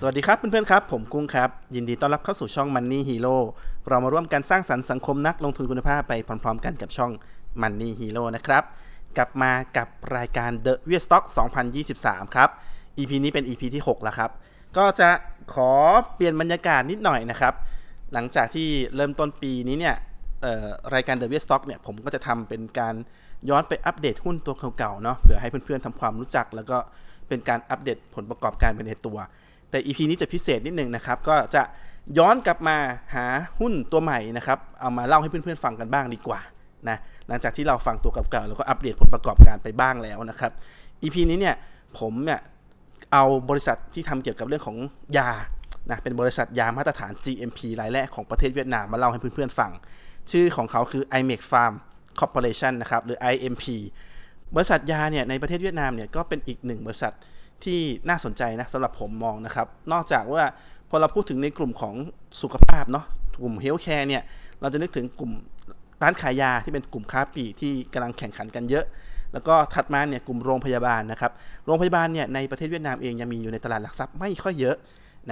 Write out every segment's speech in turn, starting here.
สวัสดีครับเพื่อนๆครับผมกุ้งครับ ยินดีต้อนรับเข้าสู่ช่อง Money Hero เรามาร่วมกันสร้างสรรค์สังคมนักลงทุนคุณภาพไปพร้อมๆกันกับช่อง Money Hero นะครับกลับมากับรายการ The w e i r Stock 2023 ครับ EP นี้เป็น EP ที่6แล้วครับ ก็จะขอเปลี่ยนบรรยากาศนิดหน่อยนะครับ หลังจากที่เริ่มต้นปีนี้เนี่ยรายการ The w e i r Stock เนี่ยผมก็จะทำเป็นการย้อนไปอัปเดตหุ้นตัวเก่าๆเนาะเผื่อให้เพื่อนๆทำความรู้จัก แล้วก็เป็นการอัปเดตผลประกอบการเป็นตัวแต่ EP นี้จะพิเศษนิดหนึ่งนะครับก็จะย้อนกลับมาหาหุ้นตัวใหม่นะครับเอามาเล่าให้เพื่อนๆฟังกันบ้างดีกว่านะหลังจากที่เราฟังตัวเก่าๆแล้วก็อัปเดตผลประกอบการไปบ้างแล้วนะครับ EP นี้เนี่ยผมเนี่ยเอาบริษัทที่ทำเกี่ยวกับเรื่องของยานะเป็นบริษัทยามาตรฐาน GMP รายแรกของประเทศเวียดนามมาเล่าให้เพื่อนๆฟังชื่อของเขาคือ IMEC Farm Corporation นะครับหรือ IMP บริษัทยาเนี่ยในประเทศเวียดนามเนี่ยก็เป็นอีกหนึ่งบริษัทที่น่าสนใจนะสำหรับผมมองนะครับ นอกจากว่าพอเราพูดถึงในกลุ่มของสุขภาพเนาะกลุ่มเฮลท์แคร์เนี่ย เราจะนึกถึงกลุ่มร้านขายยาที่เป็นกลุ่มค้าปลีกที่กำลังแข่งขันกันเยอะ แล้วก็ถัดมาเนี่ยกลุ่มโรงพยาบาลนะครับ โรงพยาบาลเนี่ยในประเทศเวียดนามเองยังมีอยู่ในตลาดหลักทรัพย์ไม่ค่อยเยอะ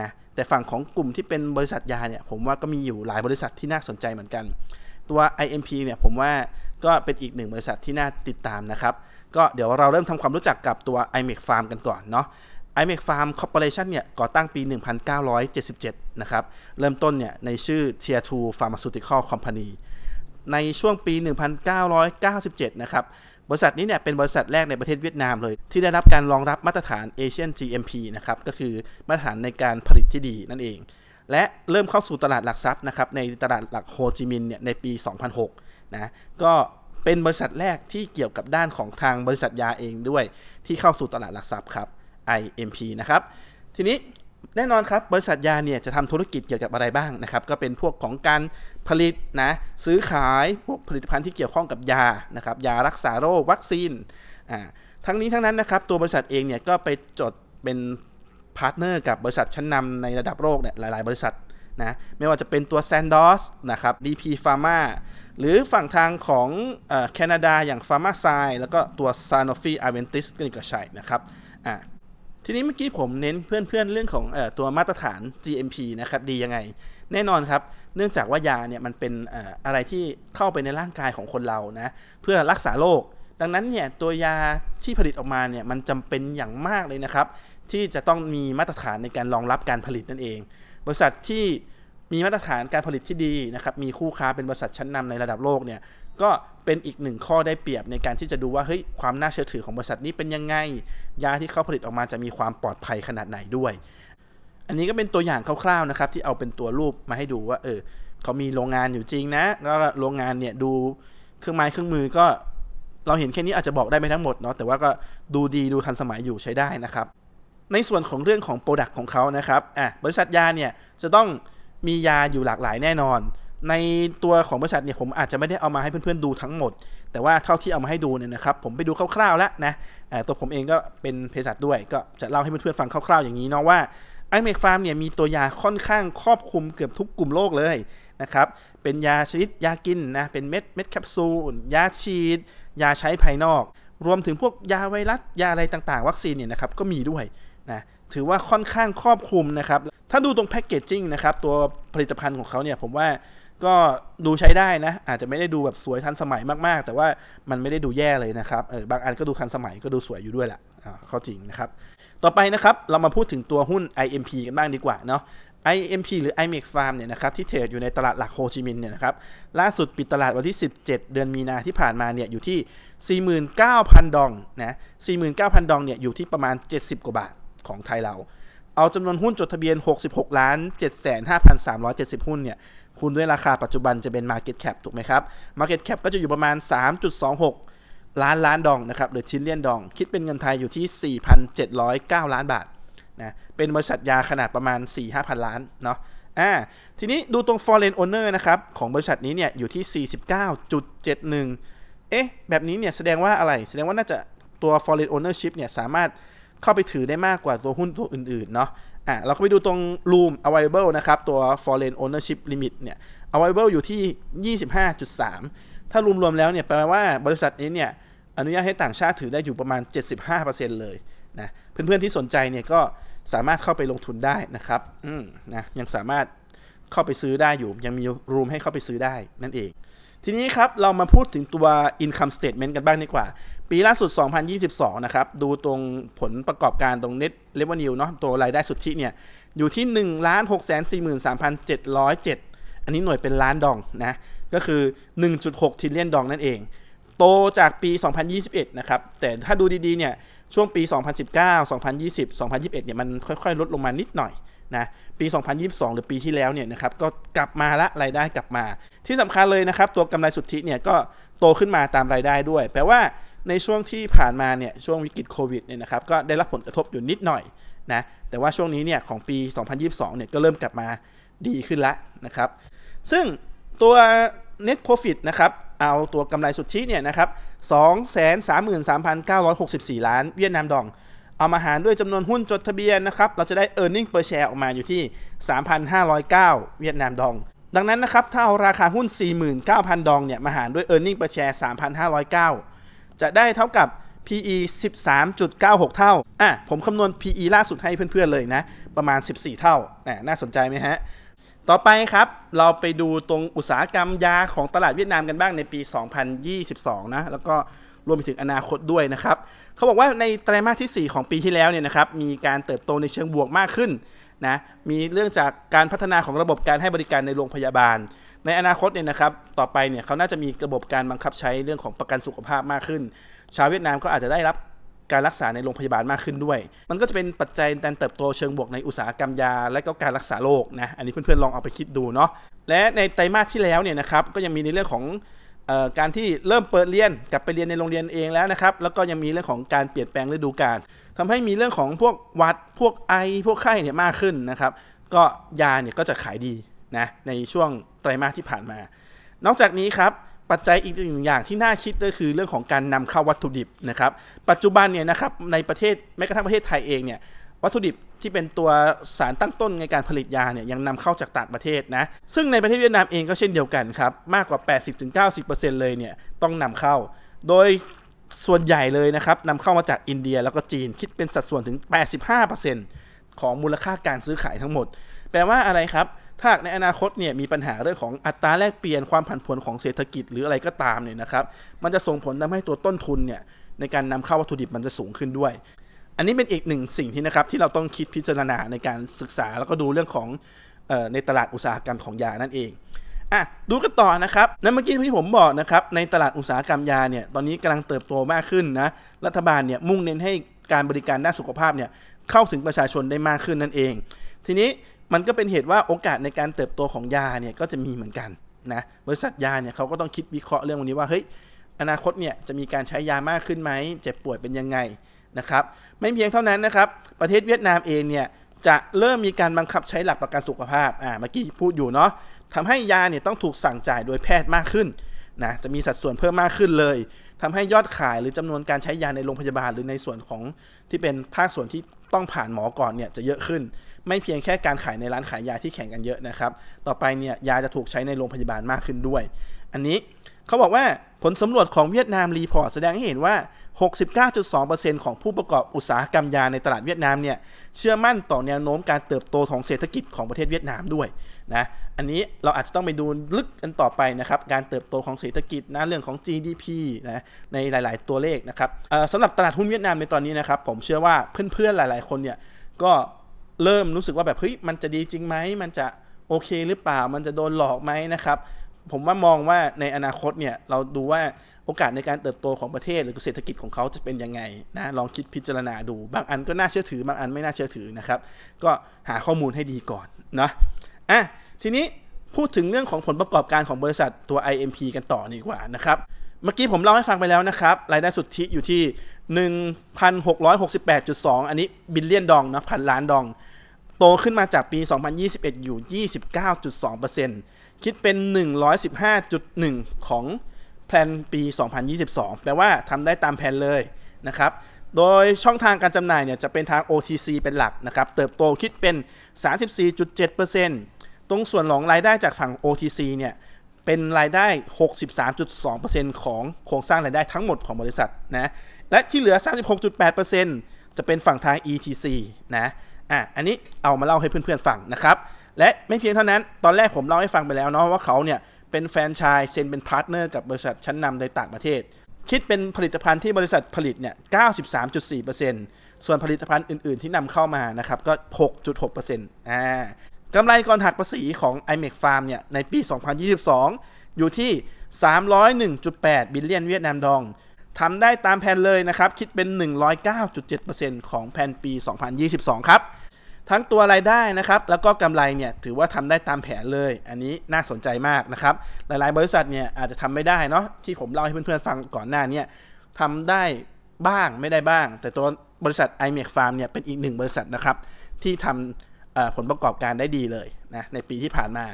นะแต่ฝั่งของกลุ่มที่เป็นบริษัทยาเนี่ยผมว่าก็มีอยู่หลายบริษัทที่น่าสนใจเหมือนกัน ตัว IMP เนี่ยผมว่าก็เป็นอีกหนึ่งบริษัทที่น่าติดตามนะครับ ก็เดี๋ยวเราเริ่มทำความรู้จักกับตัว iMac Farm กันก่อนเนาะ iMac Farm Corporation เนี่ยก่อตั้งปี 1977 นะครับ เริ่มต้นเนี่ยในชื่อ Tier 2 Pharmaceutical Company ในช่วงปี 1997 นะครับ บริษัทนี้เนี่ยเป็นบริษัทแรกในประเทศเวียดนามเลย ที่ได้รับการรองรับมาตรฐาน Asian GMP นะครับ ก็คือมาตรฐานในการผลิตที่ดีนั่นเอง และเริ่มเข้าสู่ตลาดหลักทรัพย์นะครับในตลาดหลักโฮจิมินห์เนี่ยในปี2006นะก็เป็นบริษัทแรกที่เกี่ยวกับด้านของทางบริษัทยาเองด้วยที่เข้าสู่ตลาดหลักทรัพย์ครับ IMP นะครับทีนี้แน่นอนครับบริษัทยาเนี่ยจะทำธุรกิจเกี่ยวกับอะไรบ้างนะครับก็เป็นพวกของการผลิตนะซื้อขายพวกผลิตภัณฑ์ที่เกี่ยวข้องกับยานะครับยารักษาโรควัคซีนอ่าทั้งนี้ทั้งนั้นนะครับตัวบริษัทเองเนี่ยก็ไปจดเป็นพาร์ทเนอร์กับบริษัทชั้นนำในระดับโลกเนี่ยหลายๆ บริษัทนะไม่ว่าจะเป็นตัว Sandos นะครับ DP Pharma หรือฝั่งทางของแคนาดาอย่าง Pharma s i แล้วก็ตัว Sanofi Aventis ก็นี่ก็ใช่นะครับอ่ะทีนี้เมื่อกี้ผมเน้นเพื่อนๆ เรื่องของอตัวมาตรฐาน GMP นะครับดียังไงแน่นอนครับเนื่องจากว่ายาเนี่ยมันเป็นอะไรที่เข้าไปในร่างกายของคนเรานะเพื่อรักษาโรคดังนั้นเนี่ยตัวยาที่ผลิตออกมาเนี่ยมันจำเป็นอย่างมากเลยนะครับที่จะต้องมีมาตรฐานในการรองรับการผลิตนั่นเองบริษัทที่มีมาตรฐานการผลิตที่ดีนะครับ มีคู่ค้าเป็นบริษัทชั้นนำในระดับโลกเนี่ย ก็เป็นอีกหนึ่งข้อได้เปรียบในการที่จะดูว่าเฮ้ยความน่าเชื่อถือของบริษัทนี้เป็นยังไงยาที่เขาผลิตออกมาจะมีความปลอดภัยขนาดไหนด้วย อันนี้ก็เป็นตัวอย่างคร่าวๆนะครับ ที่เอาเป็นตัวรูปมาให้ดูว่าเออเขามีโรงงานอยู่จริงนะ แล้วโรงงานเนี่ยดูเครื่องไม้เครื่องมือก็ เราเห็นแค่นี้อาจจะบอกได้ไม่ทั้งหมดเนาะแต่ว่าก็ดูดีดูทันสมัยอยู่ใช้ได้นะครับในส่วนของเรื่องของโปรดักต์ของเขานะครับอ่ะบริษัทยาเนี่ยจะต้องมียาอยู่หลากหลายแน่นอน ในตัวของบริษัทเนี่ยผมอาจจะไม่ได้เอามาให้เพื่อนๆดูทั้งหมด แต่ว่าเท่าที่เอามาให้ดูเนี่ยนะครับผมไปดูคร่าวๆแล้วนะตัวผมเองก็เป็นเภสัชด้วย ก็จะเล่าให้เพื่อนๆฟังคร่าวๆ อย่างนี้เนาะว่าไอเมกฟาร์มเนี่ยมีตัวยาค่อนข้างครอบคลุม เกือบทุกกลุ่มโรคเลยนะครับ เป็นยาชนิดยากินนะ เป็นเม็ด เม็ดแคปซูลยาฉีด ยาใช้ภายนอก รวมถึงพวกยาไวรัสยาอะไรต่าง ๆ วัคซีนเนี่ยนะครับก็มีด้วยนะถือว่าค่อนข้างครอบคลุมนะครับ ถ้าดูตรงแพคเกจจิ้งนะครับ ตัวผลิตภัณฑ์ของเขาเนี่ย ผมว่าก็ดูใช้ได้นะ อาจจะไม่ได้ดูแบบสวยทันสมัยมากๆ แต่ว่ามันไม่ได้ดูแย่เลยนะครับ เออ บางอันก็ดูทันสมัยก็ดูสวยอยู่ด้วยแหละอ่าข้อจริงนะครับ ต่อไปนะครับ เรามาพูดถึงตัวหุ้น IMP กันบ้างดีกว่าเนาะ IMP หรือ IMEX Farm เนี่ยนะครับที่เทรดอยู่ในตลาดหลักโฮจิมินห์เนี่ยนะครับ ล่าสุดปิดตลาดวันที่ 17 เดือนมีนาที่ผ่านมาเนี่ยอยู่ที่ 49,000ดองนะ49,000ดองเนี่ยอยู่ที่ประมาณ70กว่าบาทของไทยเรา เอาจำนวนหุ้นจดทะเบียน 66 ล้าน7,5370 หุ้นเนี่ยคูณด้วยราคาปัจจุบันจะเป็น Market Cap ถูกไหมครับ Market Cap ก็จะอยู่ประมาณ 3.26 ล้านล้านดองนะครับหรือทิลเลียนดอง คิดเป็นเงินไทยอยู่ที่ 4,709 ล้านบาทนะเป็นบริษัทยาขนาดประมาณ 4-5,000 ล้านเนาะอ่าทีนี้ดูตรง foreign owner นะครับของบริษัทนี้เนี่ยอยู่ที่ 49.71เอ๊ะแบบนี้เนี่ยแสดงว่าอะไรแสดงว่าน่าจะตัว foreign ownership เนี่ยสามารถเข้าไปถือได้มากกว่าตัวหุ้นตัวอื่นๆ เนาะอ่ะ เราก็ไปดูตรง Room Available นะครับ ตัว Foreign Ownership Limit เนี่ย Available อยู่ที่ 25.3 ถ้ารวมๆแล้วเนี่ยแปลว่าบริษัทนี้เนี่ยอนุญาตให้ต่างชาติถือได้อยู่ประมาณ 75%เลยนะ เพื่อนๆที่สนใจเนี่ยก็สามารถเข้าไปลงทุนได้นะครับ อืมนะ ยังสามารถเข้าไปซื้อได้อยู่ ยังมีรูมให้เข้าไปซื้อได้นั่นเองทีนี้ครับเรามาพูดถึงตัว income statement กันบ้างดีกว่า ปีล่าสุด 2022 นะครับ ดูตรงผลประกอบการตรง net revenue เนาะตัวรายได้สุทธิเนี่ยอยู่ที่ 1 6 4 3 7 0 7 อันนี้หน่วยเป็นล้านดองนะ ก็คือ 1.6ทิลเลียนดองนั่นเอง โตจากปี 2021 นะครับ แต่ถ้าดูดีๆ เนี่ยช่วงปี 2019 2020 2021 เนี่ยมันค่อยๆ ลดลงมานิดหน่อยนะปี 2022 หรือปีที่แล้วเนี่ยนะครับก็กลับมาละรายได้กลับมา ที่สำคัญเลยนะครับตัวกำไรสุทธิเนี่ยก็โตขึ้นมาตามรายได้ด้วยแปลว่าในช่วงที่ผ่านมาเนี่ยช่วงวิกฤตโควิดเนี่ยนะครับก็ได้รับผลกระทบอยู่นิดหน่อยนะแต่ว่าช่วงนี้เนี่ยของปี 2022 เนี่ยก็เริ่มกลับมาดีขึ้นละนะครับซึ่งตัว net profit นะครับเอาตัวกำไรสุทธิเนี่ยนะครับ233,964 ล้านเวียดนามดองเอามาหารด้วยจำนวนหุ้นจดทะเบียนนะครับ เราจะได้ e a r n i n g per share ออกมาอยู่ที่ 3,509 เวียดนามดอง ดังนั้นนะครับ ถ้าเอาราคาหุ้น 49,000 ดองเนี่ย มาหารด้วย e a r n i n g per share 3,509 จะได้เท่ากับ PE 13.96 เท่า อ่ะ ผมคำนวณ PE ล่าสุดให้เพื่อนๆ เลยนะ ประมาณ 14 เท่า น่าสนใจไหมฮะ ต่อไปครับ เราไปดูตรงอุตสาหกรรมยาของตลาดเวียดนามกันบ้างในปี 2022 นะ แล้วก็รวมไปถึงอนาคตด้วยนะครับ เขาบอกว่าในไตรมาสที่ 4 ของปีที่แล้วเนี่ยนะครับ มีการเติบโตในเชิงบวกมากขึ้นนะ มีเรื่องจากการพัฒนาของระบบการให้บริการในโรงพยาบาล ในอนาคตเนี่ยนะครับ ต่อไปเนี่ยเขาน่าจะมีระบบการบังคับใช้เรื่องของประกันสุขภาพมากขึ้น ชาวเวียดนามก็อาจจะได้รับการรักษาในโรงพยาบาลมากขึ้นด้วย มันก็จะเป็นปัจจัยการเติบโตเชิงบวกในอุตสาหกรรมยาและก็การรักษาโรคนะ อันนี้เพื่อนๆลองเอาไปคิดดูเนาะ และในไตรมาสที่แล้วเนี่ยนะครับ ก็ยังมีในเรื่องของการที่เริ่มเปิดเรียนกลับไปเรียนในโรงเรียนเองแล้วนะครับแล้วก็ยังมีเรื่องของการเปลี่ยนแปลงฤดูกาลทำให้มีเรื่องของพวกวัดพวกไอพวกไข้เนี่ยมากขึ้นนะครับก็ยาเนี่ยก็จะขายดีนะในช่วงไตรมาสที่ผ่านมา นอกจากนี้ครับปัจจัยอีกหนึ่งอย่างที่น่าคิดก็คือ เรื่องของการนำเข้าวัตถุดิบนะครับ ปัจจุบันเนี่ยนะครับในประเทศแม้กระทั่งประเทศไทยเองเนี่ยวัตถุดิบที่เป็นตัวสารตั้งต้นในการผลิตยาเนี่ยยังนำเข้าจากต่างประเทศนะซึ่งในประเทศเวียดนามเองก็เช่นเดียวกันครับมากกว่า 80-90%เลยเนี่ยต้องนำเข้า โดยส่วนใหญ่เลยนะครับนำเข้ามาจากอินเดียแล้วก็จีน คิดเป็นสัดส่วนถึง 85%ของมูลค่าการซื้อขายทั้งหมด แปลว่าอะไรครับถ้าในอนาคตเนี่ยมีปัญหาเรื่องของอัตราแลกเปลี่ยนความผันผวนของเศรษฐกิจหรืออะไรก็ตามเนี่ยนะครับมันจะส่งผลทำให้ตัวต้นทุนเนี่ยในการนำเข้าวัตถุดิบมันจะสูงขึ้นด้วยอันนี้เป็นอีกหนึ่งสิ่งที่นะครับที่เราต้องคิดพิจารณาในการศึกษา แล้วก็ดูเรื่องของในตลาดอุตสาหกรรมของยานั่นเองอ่ะดูกันต่อนะครับนั้นเมื่อกี้ที่ผมบอกนะครับในตลาดอุตสาหกรรมยาเนี่ยตอนนี้กำลังเติบโตมากขึ้นนะรัฐบาลเนี่ยมุ่งเน้นให้การบริการด้านสุขภาพเนี่ยเข้าถึงประชาชนได้มากขึ้นนั่นเอง ทีนี้มันก็เป็นเหตุว่าโอกาสในการเติบโตของยาเนี่ยก็จะมีเหมือนกันนะบริษัทยาเนี่ยเขาก็ต้องคิดวิเคราะห์เรื่องวันนี้ว่าเฮ้ยอนาคตเนี่ยจะมีการใช้ยามากขึ้นไหมเจ็บป่วยเป็นยังไงนะครับ ไม่เพียงเท่านั้นนะครับ ประเทศเวียดนามเองเนี่ยจะเริ่มมีการบังคับใช้หลักประกันสุขภาพอ่าเมื่อกี้พูดอยู่เนาะทำให้ยาเนี่ยต้องถูกสั่งจ่ายโดยแพทย์มากขึ้นนะจะมีสัดส่วนเพิ่มมากขึ้นเลย ทำให้ยอดขายหรือจำนวนการใช้ยาในโรงพยาบาล หรือในส่วนของที่เป็นภาคส่วนที่ต้องผ่านหมอก่อนเนี่ยจะเยอะขึ้นไม่เพียงแค่การขายในร้านขายยาที่แข่งกันเยอะนะครับ ต่อไปเนี่ยยาจะถูกใช้ในโรงพยาบาลมากขึ้นด้วย อันนี้เขาบอกว่าผลสำรวจของเวียดนามรีพอร์ตแสดงให้เห็นว่า 69.2%ของผู้ประกอบอุตสาหกรรมยาในตลาดเวียดนามเนี่ยเชื่อมั่นต่อแนวโน้มการเติบโตของเศรษฐกิจของประเทศเวียดนามด้วยนะ อันนี้เราอาจจะต้องไปดูลึกกันต่อไปนะครับการเติบโตของเศรษฐกิจนะเรื่องของ GDP นะในหลาย ๆ ตัวเลขนะครับสำหรับตลาดหุ้นเวียดนามในตอนนี้นะครับผมเชื่อว่าเพื่อน ๆ หลาย ๆ คนเนี่ยก็เริ่มรู้สึกว่าแบบเฮ้ยมันจะดีจริงไหม มันจะโอเคหรือเปล่ามันจะโดนหลอกไหมนะครับผมว่ามองว่าในอนาคตเนี่ยเราดูว่าโอกาสในการเติบโตของประเทศหรือเศรษฐกิจของเขาจะเป็นยังไงนะลองคิดพิจารณาดู บางอันก็น่าเชื่อถือบางอันไม่น่าเชื่อถือนะครับก็หาข้อมูลให้ดีก่อนนะอ่ะทีนี้พูดถึงเรื่องของผลประกอบการของบริษัทตัว IMP กันต่อดีกว่านะครับเมื่อกี้ผมเล่าให้ฟังไปแล้วนะครับรายได้สุทธิอยู่ที่1,668.2 อันนี้บิลเลียนดองนะพันล้านดอง โตขึ้นมาจากปี 2021 อยู่ 29.2%คิดเป็น 115.1 ของแพนปี 2022 แปลว่าทำได้ตามแผนเลยนะครับ โดยช่องทางการจำหน่ายเนี่ยจะเป็นทาง OTC เป็นหลักนะครับ เติบโตคิดเป็น 34.7%ตรงส่วนหองรายได้จากฝั่ง OTC เนี่ยเป็นรายได้ 63.2%ของโครงสร้างรายได้ทั้งหมดของบริษัทนะและที่เหลือ 36.8%จะเป็นฝั่งทาง ETC นะ อ่ะ อันนี้เอามาเล่าให้เพื่อนๆฟังนะครับ และไม่เพียงเท่านั้น ตอนแรกผมเล่าให้ฟังไปแล้วเนาะว่าเขาเนี่ยเป็นแฟนชายเซ็นเป็นพาร์ทเนอร์กับบริษัทชั้นนำในต่างประเทศ คิดเป็นผลิตภัณฑ์ที่บริษัทผลิตเนี่ย 93.4%ส่วนผลิตภัณฑ์อื่นๆที่นำเข้ามานะครับก็ 6.6%อ่ากำไรก่อนหักภาษีของ iMac Farm เนี่ย ในปี 2022 อยู่ที่ 301.8 บิลเลียนเวียดนามดองทำได้ตามแผนเลยนะครับ คิดเป็น 109.7%ของแผนปี 2022ครับ ทั้งตัวรายได้นะครับ แล้วก็กำไรเนี่ย ถือว่าทำได้ตามแผนเลย อันนี้น่าสนใจมากนะครับ หลายๆบริษัทเนี่ยอาจจะทำไม่ได้เนาะ ที่ผมเล่าให้เพื่อนๆฟังก่อนหน้านี้ ทำได้บ้างไม่ได้บ้าง แต่ตัวบริษัท i m a c Farm เนี่ย เป็นอีกหนึ่งบริษัทนะครับ ที่ทำผลประกอบการได้ดีเลยนะ ในปีที่ผ่านมา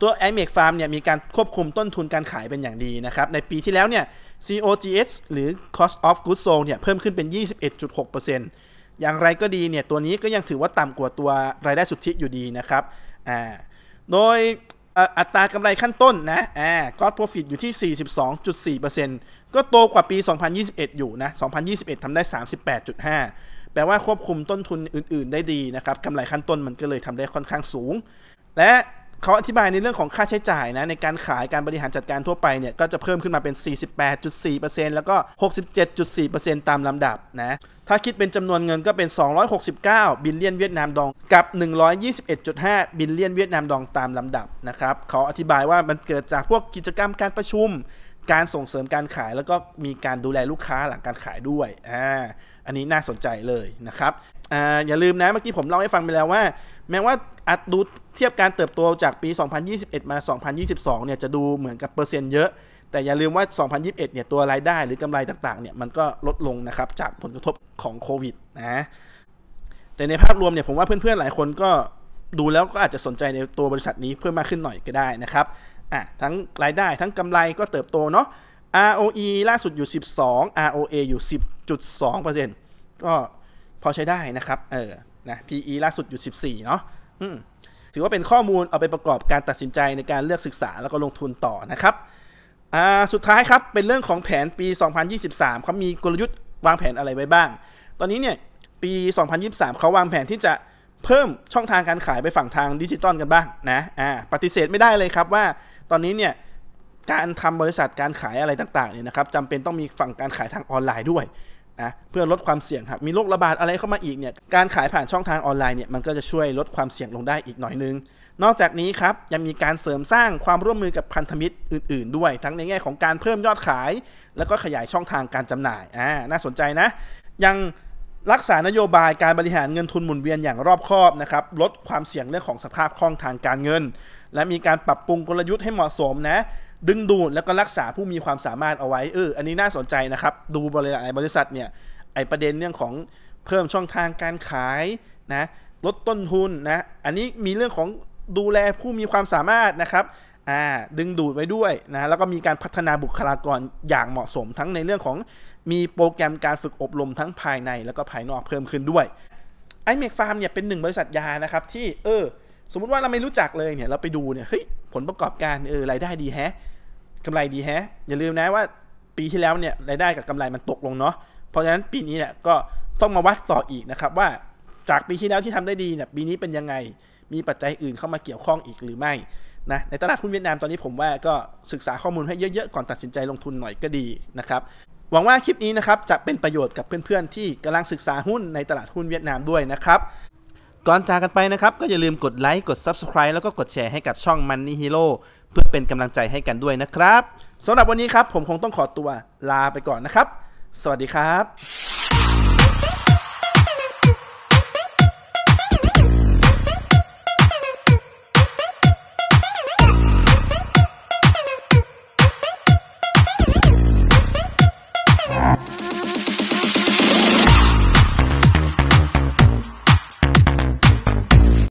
ตัวอ m กฟ Farm เนี่ยมีการควบคุมต้นทุนการขายเป็นอย่างดีนะครับในปีที่แล้วเนี่ย COGS หรือ Cost of Goods Sold เนี่ยเพิ่มขึ้นเป็น 21.6%อย่างไรก็ดีเนี่ยตัวนี้ก็ยังถือว่าต่ำกว่าตัวรายได้สุทธิอยู่ดีนะครับอ่าโดยอัตรากำไรขั้นต้นนะอ่า Gross Profit อยู่ที่ 42.4%ก็โตกว่าปี 2021 อยู่นะ 2021ทำได้ 38.5 แปลว่าควบคุมต้นทุนอื่นๆได้ดีนะครับกำไรขั้นต้นมันก็เลยทำได้ค่อนข้างสูง และเขาอธิบายในเรื่องของค่าใช้จ่ายนะในการขายการบริหารจัดการทั่วไปเนี่ยก็จะเพิ่มขึ้นมาเป็น 48.4%แล้วก็ 67.4%ตามลำดับนะถ้าคิดเป็นจำนวนเงินก็เป็น 269 บิลเลียนเวียดนามดองกับ 121.5 บิลเลียนเวียดนามดองตามลำดับนะครับเขาอธิบายว่ามันเกิดจากพวกกิจกรรมการประชุม การส่งเสริมการขายแล้วก็มีการดูแลลูกค้าหลังการขายด้วยอ่าอันนี้น่าสนใจเลยนะครับออย่าลืมนะเมื่อกี้ผมเล่าให้ฟังไปแล้วว่า แม้ว่าอัดดูเทียบการเติบโตจากปี 2021 มา 2022เนี่ยจะดูเหมือนกับเปอร์เซ็นต์เยอะ แต่อย่าลืมว่า 2021เนี่ยตัวรายได้หรือกำไรต่างๆเนี่ยมันก็ลดลงนะครับจากผลกระทบของโควิดนะแต่ในภาพรวมเนี่ยผมว่าเพื่อนๆหลายคนก็ดูแล้วก็อาจจะสนใจในตัวบริษัทนี้เพิ่มมากขึ้นหน่อยก็ได้นะครับอ่ะทั้งรายได้ทั้งกำไรก็เติบโตเนาะ ROE ล่าสุดอยู่ 12 ROA อยู่ 10.2%ก็พอใช้ได้นะครับ เออ นะ PE ล่าสุดอยู่ 14 เนาะถือว่าเป็นข้อมูลเอาไปประกอบการตัดสินใจในการเลือกศึกษาแล้วก็ลงทุนต่อนะครับ อ่า สุดท้ายครับ เป็นเรื่องของแผนปี 2023 เขามีกลยุทธ์วางแผนอะไรไว้บ้าง ตอนนี้เนี่ย ปี 2023 เขาวางแผนที่จะเพิ่มช่องทางการขายไปฝั่งทางดิจิตอลกันบ้างนะ อ่า ปฏิเสธไม่ได้เลยครับว่า ตอนนี้เนี่ยการทำบริษัทการขายอะไรต่างๆเนี่ยนะครับจำเป็นต้องมีฝั่งการขายทางออนไลน์ด้วยนะเพื่อลดความเสี่ยงหากมีโรคระบาดอะไรเข้ามาอีกเนี่ยการขายผ่านช่องทางออนไลน์เนี่ยมันก็จะช่วยลดความเสี่ยงลงได้อีกหน่อยนึง นอกจากนี้ครับยังมีการเสริมสร้างความร่วมมือกับพันธมิตรอื่น ๆด้วย ทั้งในแง่ของการเพิ่มยอดขาย แล้วก็ขยายช่องทางการจำหน่ายอ่าน่าสนใจนะ ยังรักษานโยบายการบริหารเงินทุนหมุนเวียนอย่างรอบคอบนะครับลดความเสี่ยงเรื่องของสภาพคล่องทางการเงิน และมีการปรับปรุงกลยุทธ์ให้เหมาะสมนะดึงดูดแล้วก็รักษาผู้มีความสามารถเอาไว้ เออ อันนี้น่าสนใจนะครับ ดูบริษัทบริษัทเนี่ย ไอประเด็นเรื่องของเพิ่มช่องทางการขายนะ ลดต้นทุนนะ อันนี้มีเรื่องของดูแลผู้มีความสามารถนะครับ อ่า ดึงดูดไว้ด้วยนะ แล้วก็มีการพัฒนาบุคลากรอย่างเหมาะสม ทั้งในเรื่องของมีโปรแกรมการฝึกอบรมทั้งภายในแล้วก็ภายนอกเพิ่มขึ้นด้วยไอเมกฟาร์มเนี่ยเป็นหนึ่งบริษัทยานะครับ ที่เออสมมุติว่าเราไม่รู้จักเลยเนี่ยเราไปดูเนี่ยเฮ้ยผลประกอบการเออรายได้ดีแฮะกำไรดีแฮะ อย่าลืมนะว่าปีที่แล้วเนี่ยรายได้กับกำไรมันตกลงเนาะเพราะฉะนั้นปีนี้เนี่ยก็ต้องมาวัดต่ออีกนะครับว่าจากปีที่แล้วที่ทำได้ดีเนี่ยปีนี้เป็นยังไงมีปัจจัยอื่นเข้ามาเกี่ยวข้องอีกหรือไม่นะในตลาดหุ้นเวียดนามตอนนี้ผมว่าก็ศึกษาข้อมูลให้เยอะๆก่อนตัดสินใจลงทุนหน่อยก็ดีนะครับหวังว่าคลิปนี้นะครับจะเป็นประโยชน์กับเพื่อนๆที่กำลังศึกษาหุ้นในตลาดหุ้นเวียดนามด้วยนะครับก่อนจากกันไปนะครับ ก็อย่าลืมกดไลค์กด Subscribe แล้วก็กดแชร์ให้กับช่อง Money Hero เพื่อเป็นกำลังใจให้กันด้วยนะครับสำหรับวันนี้ครับผมคงต้องขอตัวลาไปก่อนนะครับ สวัสดีครับ